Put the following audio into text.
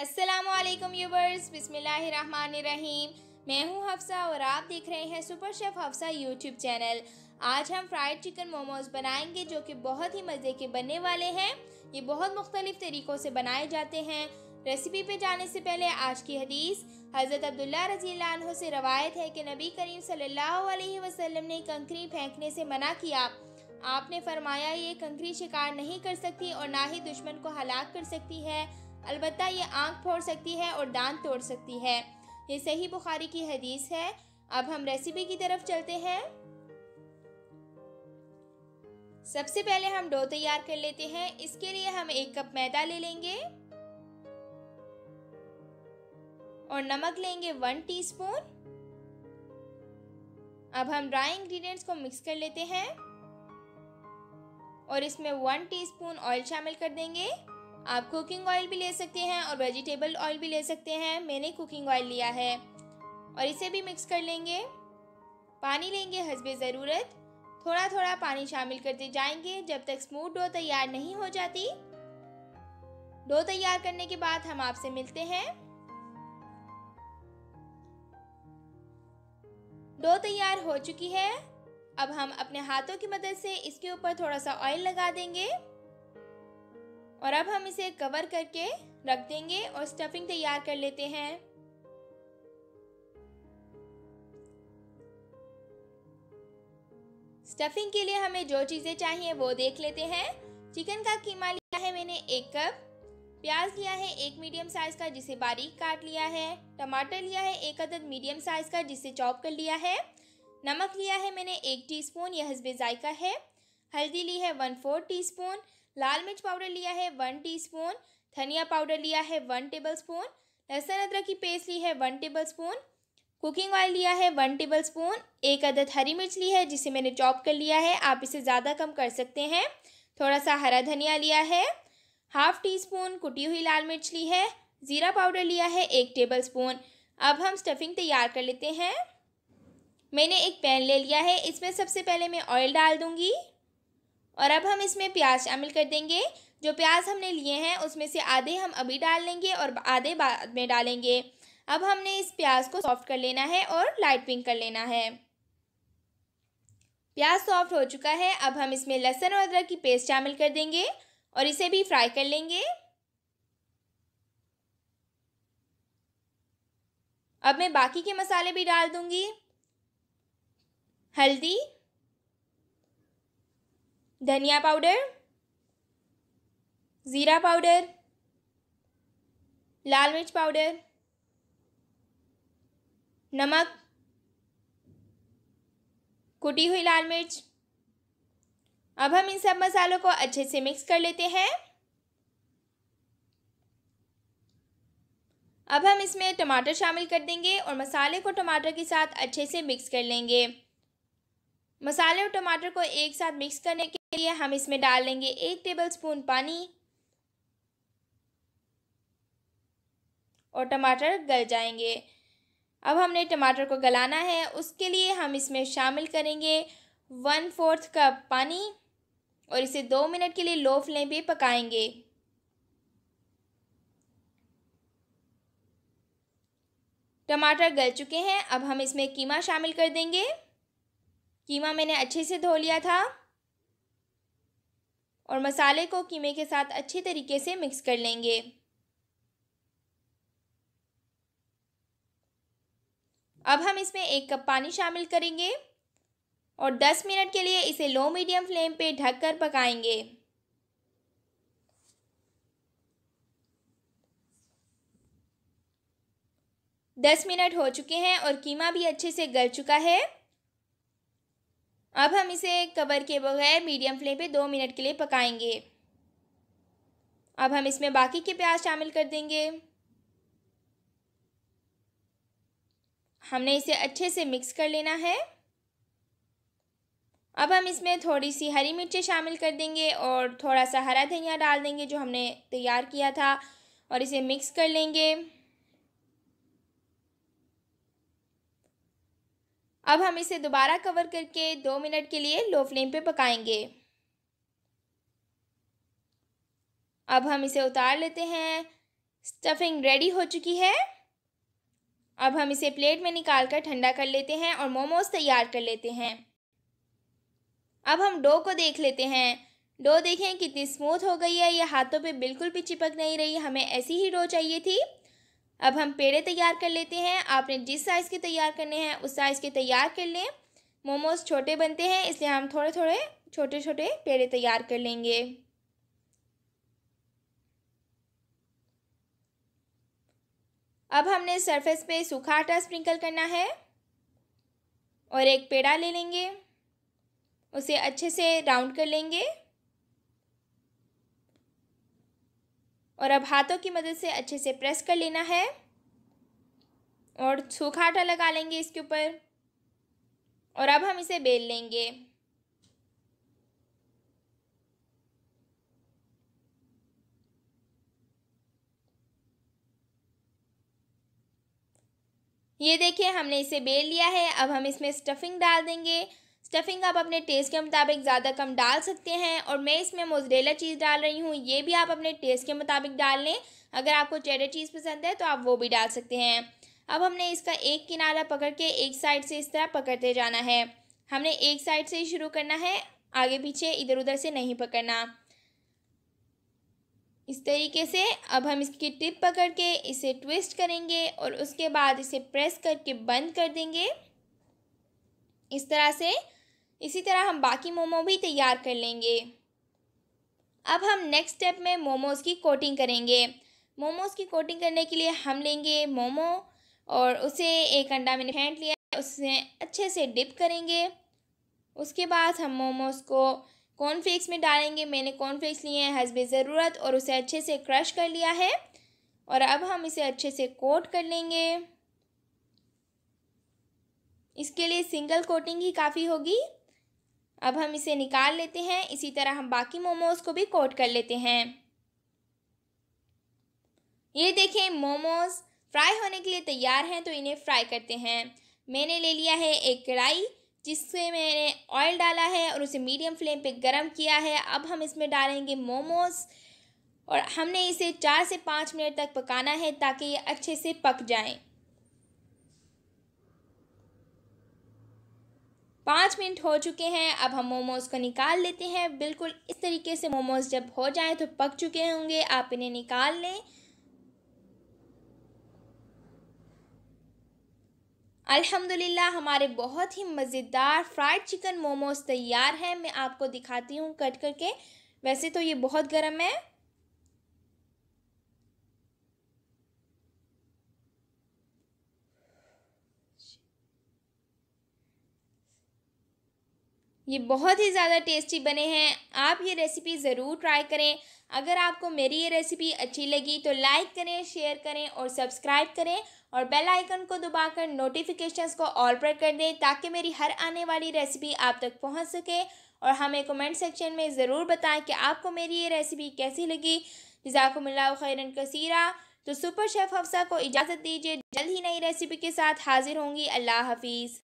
असलम यूबर्स बिसमीम मैं हूं हफ्सा और आप देख रहे हैं super chef Hafsa YouTube channel आज हम फ्राइड चिकन मोमोज बनाएंगे जो कि बहुत ही मज़े के बनने वाले हैं ये बहुत मुख्तलिफ तरीक़ों से बनाए जाते हैं रेसिपी पे जाने से पहले आज की हदीस हज़रत अब्दुल्ला रजी से रवायत है कि नबी करीम सल्लल्लाहु अलैहि वसल्लम ने कंकरी फेंकने से मना किया आपने फरमाया ये कंकरी शिकार नहीं कर सकती और ना ही दुश्मन को हलाक कर सकती है अलबत् ये आँख फोड़ सकती है और दांत तोड़ सकती है ये सही बुखारी की हदीस है अब हम रेसिपी की तरफ चलते हैं सबसे पहले हम डो तैयार कर लेते हैं इसके लिए हम एक कप मैदा ले लेंगे और नमक लेंगे वन टीस्पून। अब हम ड्राई इंग्रेडिएंट्स को मिक्स कर लेते हैं और इसमें वन टीस्पून ऑयल शामिल कर देंगे आप कुकिंग ऑयल भी ले सकते हैं और वेजिटेबल ऑयल भी ले सकते हैं मैंने कुकिंग ऑयल लिया है और इसे भी मिक्स कर लेंगे पानी लेंगे हसबे ज़रूरत थोड़ा थोड़ा पानी शामिल करते जाएंगे जब तक स्मूथ डो तैयार नहीं हो जाती डो तैयार करने के बाद हम आपसे मिलते हैं डो तैयार हो चुकी है अब हम अपने हाथों की मदद से इसके ऊपर थोड़ा सा ऑयल लगा देंगे और अब हम इसे कवर करके रख देंगे और स्टफिंग तैयार कर लेते हैं स्टफिंग के लिए हमें जो चीज़ें चाहिए वो देख लेते हैं चिकन का कीमा लिया है मैंने एक कप प्याज लिया है एक मीडियम साइज का जिसे बारीक काट लिया है टमाटर लिया है एक अदद मीडियम साइज का जिसे चॉप कर लिया है नमक लिया है मैंने एक टीस्पून यह हसबे जायका है हल्दी ली है वन फोर टी स्पून लाल मिर्च पाउडर लिया है वन टीस्पून धनिया पाउडर लिया है वन टेबलस्पून लहसुन अदरक की पेस्ट ली है वन टेबलस्पून कुकिंग ऑयल लिया है वन टेबल स्पून एक अदद हरी मिर्च ली है जिसे मैंने चॉप कर लिया है आप इसे ज़्यादा कम कर सकते हैं थोड़ा सा हरा धनिया लिया है हाफ टी स्पून कुटी हुई लाल मिर्च ली है ज़ीरा पाउडर लिया है एक टेबल स्पून अब हम स्टफिंग तैयार कर लेते हैं मैंने एक पैन ले लिया है इसमें सबसे पहले मैं ऑयल डाल दूँगी और अब हम इसमें प्याज शामिल कर देंगे जो प्याज हमने लिए हैं उसमें से आधे हम अभी डाल लेंगे और आधे बाद में डालेंगे अब हमने इस प्याज को सॉफ्ट कर लेना है और लाइट पिंक कर लेना है प्याज सॉफ्ट हो चुका है अब हम इसमें लहसुन और अदरक की पेस्ट शामिल कर देंगे और इसे भी फ्राई कर लेंगे अब मैं बाकी के मसाले भी डाल दूंगी हल्दी धनिया पाउडर ज़ीरा पाउडर लाल मिर्च पाउडर नमक कुटी हुई लाल मिर्च अब हम इन सब मसालों को अच्छे से मिक्स कर लेते हैं अब हम इसमें टमाटर शामिल कर देंगे और मसाले को टमाटर के साथ अच्छे से मिक्स कर लेंगे मसाले और टमाटर को एक साथ मिक्स करने के के लिए हम इसमें डाल लेंगे एक टेबल स्पून पानी और टमाटर गल जाएंगे अब हमने टमाटर को गलाना है उसके लिए हम इसमें शामिल करेंगे वन फोर्थ कप पानी और इसे दो मिनट के लिए लो फ्लेम पे पकाएंगे टमाटर गल चुके हैं अब हम इसमें कीमा शामिल कर देंगे कीमा मैंने अच्छे से धो लिया था और मसाले को कीमे के साथ अच्छे तरीके से मिक्स कर लेंगे अब हम इसमें एक कप पानी शामिल करेंगे और 10 मिनट के लिए इसे लो मीडियम फ्लेम पे ढककर पकाएंगे दस मिनट हो चुके हैं और कीमा भी अच्छे से गल चुका है अब हम इसे कवर के बगैर मीडियम फ्लेम पे दो मिनट के लिए पकाएंगे अब हम इसमें बाकी के प्याज शामिल कर देंगे हमने इसे अच्छे से मिक्स कर लेना है अब हम इसमें थोड़ी सी हरी मिर्चें शामिल कर देंगे और थोड़ा सा हरा धनिया डाल देंगे जो हमने तैयार किया था और इसे मिक्स कर लेंगे अब हम इसे दोबारा कवर करके दो मिनट के लिए लो फ्लेम पे पकाएंगे अब हम इसे उतार लेते हैं स्टफिंग रेडी हो चुकी है अब हम इसे प्लेट में निकाल कर ठंडा कर लेते हैं और मोमोज तैयार कर लेते हैं अब हम डो को देख लेते हैं डो देखें कितनी स्मूथ हो गई है ये हाथों पे बिल्कुल भी चिपक नहीं रही हमें ऐसी ही डो चाहिए थी अब हम पेड़े तैयार कर लेते हैं आपने जिस साइज़ के तैयार करने हैं उस साइज़ के तैयार कर लें मोमोज छोटे बनते हैं इसलिए हम थोड़े थोड़े छोटे छोटे पेड़े तैयार कर लेंगे अब हमने सरफेस पे सूखा आटा स्प्रिंकल करना है और एक पेड़ा ले लेंगे उसे अच्छे से राउंड कर लेंगे और अब हाथों की मदद से अच्छे से प्रेस कर लेना है और सूखा आटा लगा लेंगे इसके ऊपर और अब हम इसे बेल लेंगे ये देखिए हमने इसे बेल लिया है अब हम इसमें स्टफिंग डाल देंगे स्टफिंग आप अपने टेस्ट के मुताबिक ज़्यादा कम डाल सकते हैं और मैं इसमें मोजरेला चीज़ डाल रही हूँ ये भी आप अपने टेस्ट के मुताबिक डाल लें अगर आपको चेडर चीज़ पसंद है तो आप वो भी डाल सकते हैं अब हमने इसका एक किनारा पकड़ के एक साइड से इस तरह पकड़ते जाना है हमने एक साइड से ही शुरू करना है आगे पीछे इधर उधर से नहीं पकड़ना इस तरीके से अब हम इसकी टिप पकड़ के इसे ट्विस्ट करेंगे और उसके बाद इसे प्रेस करके बंद कर देंगे इस तरह से इसी तरह हम बाकी मोमो भी तैयार कर लेंगे अब हम नेक्स्ट स्टेप में मोमोज़ की कोटिंग करेंगे मोमोज़ की कोटिंग करने के लिए हम लेंगे मोमो और उसे एक अंडा मैंने फेंट लिया उससे अच्छे से डिप करेंगे उसके बाद हम मोमोज़ को कॉर्नफ्लेक्स में डालेंगे मैंने कॉर्नफ्लेक्स लिए हैं हसब ज़रूरत और उसे अच्छे से क्रश कर लिया है और अब हम इसे अच्छे से कोट कर लेंगे इसके लिए सिंगल कोटिंग ही काफ़ी होगी अब हम इसे निकाल लेते हैं इसी तरह हम बाकी मोमोज़ को भी कोट कर लेते हैं ये देखें मोमोज़ फ्राई होने के लिए तैयार हैं तो इन्हें फ्राई करते हैं मैंने ले लिया है एक कढ़ाई जिससे मैंने ऑयल डाला है और उसे मीडियम फ्लेम पे गरम किया है अब हम इसमें डालेंगे मोमोज़ और हमने इसे चार से पाँच मिनट तक पकाना है ताकि ये अच्छे से पक जाएं पाँच मिनट हो चुके हैं अब हम मोमोज़ को निकाल लेते हैं बिल्कुल इस तरीके से मोमोज़ जब हो जाए तो पक चुके होंगे आप इन्हें निकाल लें अल्हम्दुलिल्लाह हमारे बहुत ही मज़ेदार फ्राइड चिकन मोमोज़ तैयार हैं मैं आपको दिखाती हूँ कट करके वैसे तो ये बहुत गर्म है ये बहुत ही ज़्यादा टेस्टी बने हैं आप ये रेसिपी ज़रूर ट्राई करें अगर आपको मेरी ये रेसिपी अच्छी लगी तो लाइक करें शेयर करें और सब्सक्राइब करें और बेल आइकन को दबाकर नोटिफिकेशंस को ऑल पर कर दें ताकि मेरी हर आने वाली रेसिपी आप तक पहुंच सके और हमें कमेंट सेक्शन में ज़रूर बताएं कि आपको मेरी ये रेसिपी कैसी लगी जजाकमिल्ला खैरन कसीरा तो सुपर शेफ़ हफ्सा को इजाज़त दीजिए जल्द ही नई रेसिपी के साथ हाज़िर होंगी अल्लाह हाफिज़